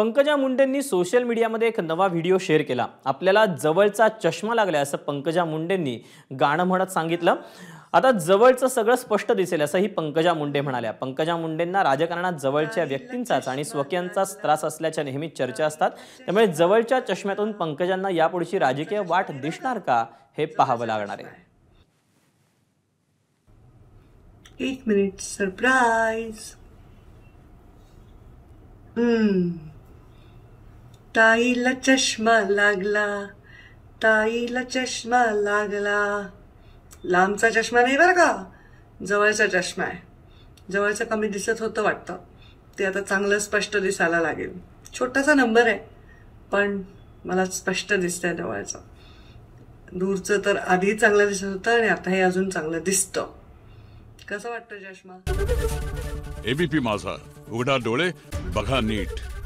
Pankaja मुंडेंनी social मीडियामध्ये एक नवा व्हिडिओ शेअर केला आपल्याला जवळचा चष्मा लागला असं पंकजा मुंडेंनी गाणं म्हणत सांगितलं आता जवळचं सगळं स्पष्ट दिसेल असंही पंकजा मुंडे म्हणाल्या पंकजा मुंडेंना राजकारणात जवळच्या व्यक्तींचाच आणि स्वकीयांचाच त्रास असल्याच्या नेहमी चर्चा असतात त्यामुळे जवळच्या चष्म्यातून पंकजांना यापुढची राजकीय वाट दिसणार का हे पाहावं लागणार आहे एक मिनिट सरप्राईज ताईला चष्मा लागला ताईला चष्मा लागला लांबचा चष्मा नाही बरं का जवळचा चष्मा आहे जवळचं कमी दिसत होतं वाटतं ते आता चांगलं स्पष्ट दिसायला लागेल छोटासा नंबर आहे पण मला स्पष्ट दिसतंय जवळचं दूरचं तर आधी चांगलं दिसत होतं आणि आता हे अजून चांगलं दिसतं कसं वाटतं चष्मा एबीपी माझा उघडा डोळे बघा नीट